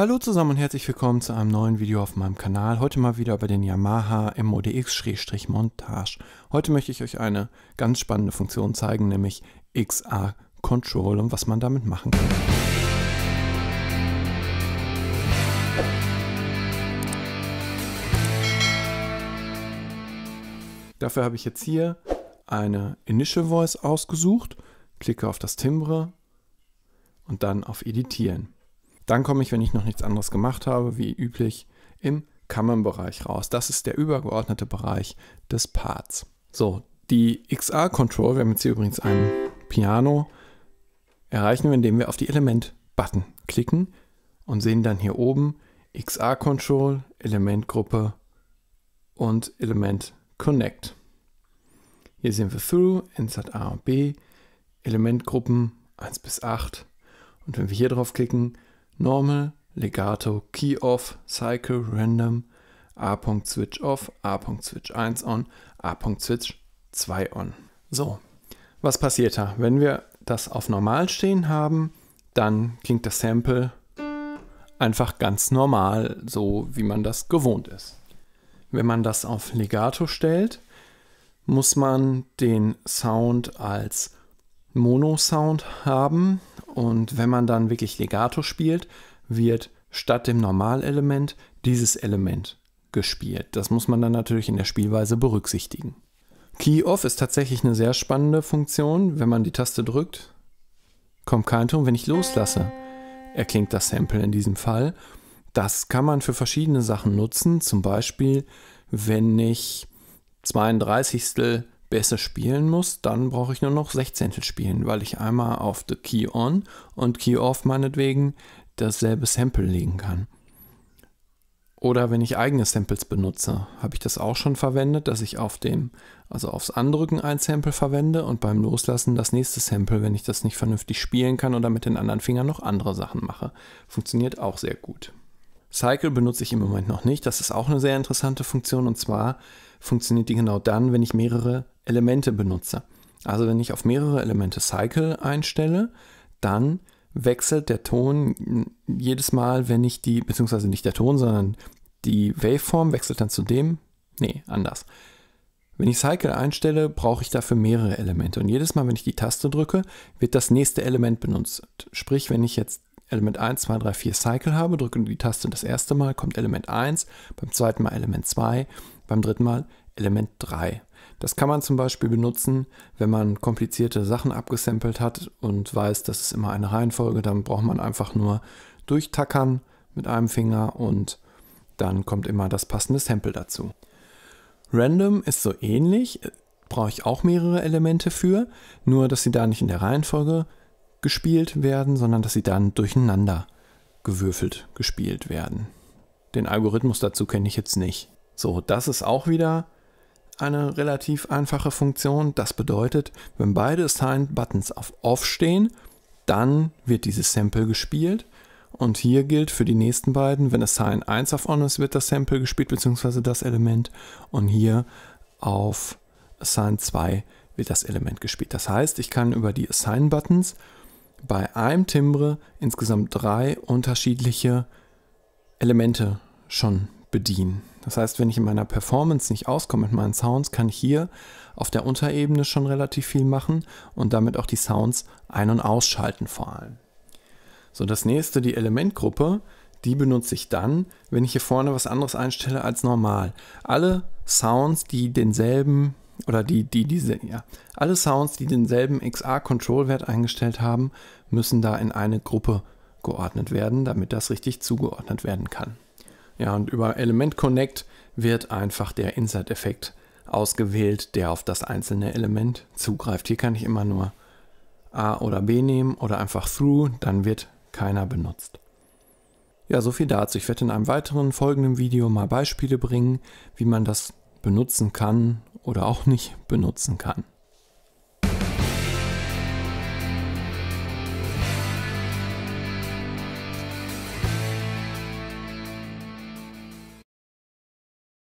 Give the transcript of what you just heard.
Hallo zusammen und herzlich willkommen zu einem neuen Video auf meinem Kanal. Heute mal wieder über den Yamaha MODX-Montage. Heute möchte ich euch eine ganz spannende Funktion zeigen, nämlich XA Control und was man damit machen kann. Dafür habe ich jetzt hier eine Initial Voice ausgesucht, klicke auf das Timbre und dann auf Editieren. Dann komme ich, wenn ich noch nichts anderes gemacht habe, wie üblich im Common-Bereich raus. Das ist der übergeordnete Bereich des Parts. So, die XR-Control, wir haben jetzt hier übrigens ein Piano, erreichen wir, indem wir auf die Element-Button klicken und sehen dann hier oben XR-Control, Elementgruppe und Element Connect. Hier sehen wir Through, Insert A und B, Elementgruppen 1 bis 8. Und wenn wir hier drauf klicken, Normal, Legato, Key Off, Cycle, Random, A.Switch Off, A.Switch 1 On, A.Switch 2 On. So, was passiert da? Wenn wir das auf normal stehen haben, dann klingt das Sample einfach ganz normal, so wie man das gewohnt ist. Wenn man das auf Legato stellt, muss man den Sound als Mono-Sound haben. Und wenn man dann wirklich Legato spielt, wird statt dem Normalelement dieses Element gespielt. Das muss man dann natürlich in der Spielweise berücksichtigen. Key-Off ist tatsächlich eine sehr spannende Funktion. Wenn man die Taste drückt, kommt kein Ton. Wenn ich loslasse, erklingt das Sample in diesem Fall. Das kann man für verschiedene Sachen nutzen. Zum Beispiel, wenn ich 32 besser spielen muss, dann brauche ich nur noch 16 spielen, weil ich einmal auf the Key On und Key Off meinetwegen dasselbe Sample legen kann. Oder wenn ich eigene Samples benutze, habe ich das auch schon verwendet, dass ich auf dem, also aufs Andrücken ein Sample verwende und beim Loslassen das nächste Sample, wenn ich das nicht vernünftig spielen kann oder mit den anderen Fingern noch andere Sachen mache. Funktioniert auch sehr gut. Cycle benutze ich im Moment noch nicht. Das ist auch eine sehr interessante Funktion und zwar funktioniert die genau dann, wenn ich mehrere Elemente benutze. Also wenn ich auf mehrere Elemente Cycle einstelle, dann wechselt der Ton jedes Mal, wenn ich die, beziehungsweise nicht der Ton, sondern die Waveform wechselt dann zu dem, nee, anders. Wenn ich Cycle einstelle, brauche ich dafür mehrere Elemente. Und jedes Mal, wenn ich die Taste drücke, wird das nächste Element benutzt. Sprich, wenn ich jetzt Element 1, 2, 3, 4 Cycle habe, drücke die Taste das erste Mal, kommt Element 1, beim zweiten Mal Element 2, beim dritten Mal Element 3. Das kann man zum Beispiel benutzen, wenn man komplizierte Sachen abgesampelt hat und weiß, das ist immer eine Reihenfolge, dann braucht man einfach nur durchtackern mit einem Finger und dann kommt immer das passende Sample dazu. Random ist so ähnlich, brauche ich auch mehrere Elemente für, nur dass sie da nicht in der Reihenfolge gespielt werden, sondern dass sie dann durcheinander gewürfelt gespielt werden. Den Algorithmus dazu kenne ich jetzt nicht. So, das ist auch wieder eine relativ einfache Funktion. Das bedeutet, wenn beide Assigned Buttons auf Off stehen, dann wird dieses Sample gespielt. Und hier gilt für die nächsten beiden, wenn Assign 1 auf On ist, wird das Sample gespielt, beziehungsweise das Element. Und hier auf Assign 2 wird das Element gespielt. Das heißt, ich kann über die Assign-Buttons bei einem Timbre insgesamt drei unterschiedliche Elemente schon bedienen. Das heißt, wenn ich in meiner Performance nicht auskomme mit meinen Sounds, kann ich hier auf der Unterebene schon relativ viel machen und damit auch die Sounds ein- und ausschalten vor allem. So, das nächste, die Elementgruppe, die benutze ich dann, wenn ich hier vorne was anderes einstelle als normal. Alle Sounds, die denselben oder die, die diese, ja, alle Sounds, die denselben XA-Control-Wert eingestellt haben, müssen da in eine Gruppe geordnet werden, damit das richtig zugeordnet werden kann. Ja, und über Element Connect wird einfach der Insert-Effekt ausgewählt, der auf das einzelne Element zugreift. Hier kann ich immer nur A oder B nehmen oder einfach Through, dann wird keiner benutzt. Ja, so viel dazu. Ich werde in einem weiteren folgenden Video mal Beispiele bringen, wie man das benutzen kann oder auch nicht benutzen kann.